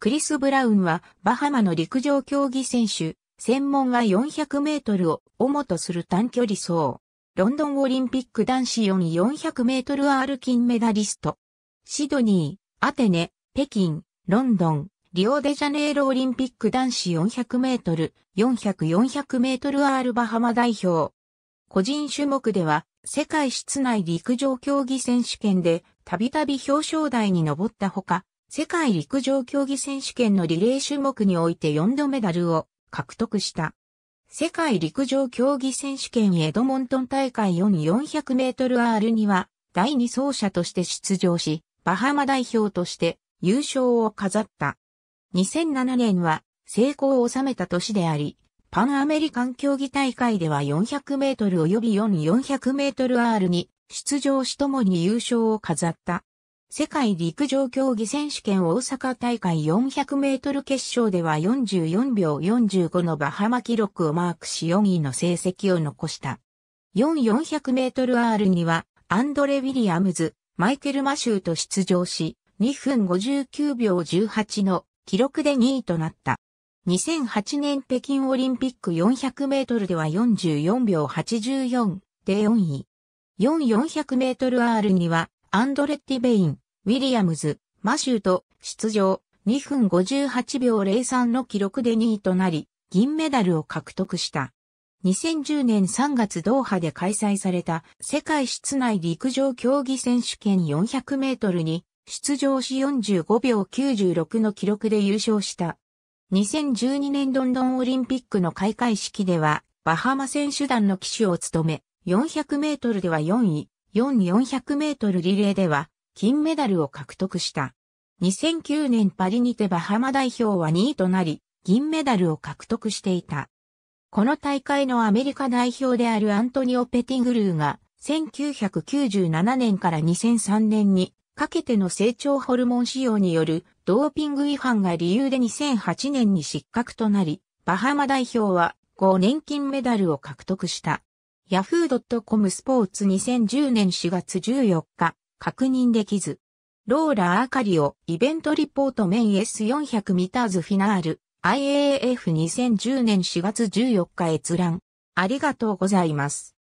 クリス・ブラウンはバハマの陸上競技選手、専門が400メートルを主とする短距離走。ロンドンオリンピック男子4400メートル R 金メダリスト。シドニー、アテネ、北京、ロンドン、リオデジャネイロオリンピック男子400メートル、400、400メートル R バハマ代表。個人種目では、世界室内陸上競技選手権で、たびたび表彰台に上ったほか、世界陸上競技選手権のリレー種目において4度メダルを獲得した。世界陸上競技選手権エドモントン大会4400メートル R には第2走者として出場し、バハマ代表として優勝を飾った。2007年は成功を収めた年であり、パンアメリカン競技大会では400メートル及び4400メートル R に出場しともに優勝を飾った。世界陸上競技選手権大阪大会400メートル決勝では44秒45のバハマ記録をマークし4位の成績を残した。4400メートル R にはアンドレ・ウィリアムズ、マイケル・マシューと出場し、2分59秒18の記録で2位となった。2008年北京オリンピック400メートルでは44秒84で4位。4400メートル R にはアンドレッティ・ベイン、ウィリアムズ、マシューと出場2分58秒03の記録で2位となり、銀メダルを獲得した。2010年3月ドーハで開催された世界室内陸上競技選手権400メートルに出場し45秒96の記録で優勝した。2012年ロンドンオリンピックの開会式ではバハマ選手団の騎手を務め400メートルでは4位、4400メートルリレーでは金メダルを獲得した。2009年パリにてバハマ代表は2位となり、銀メダルを獲得していた。この大会のアメリカ代表であるアントニオ・ペティングルーが、1997年から2003年にかけての成長ホルモン使用によるドーピング違反が理由で2008年に失格となり、バハマ代表は5年金メダルを獲得した。yahoo.com スポーツ2010年4月14日、確認できず。ローラ・アーカリオ、イベントリポートメイン S400 ミターズフィナール、IAAF2010 年4月14日閲覧。ありがとうございます。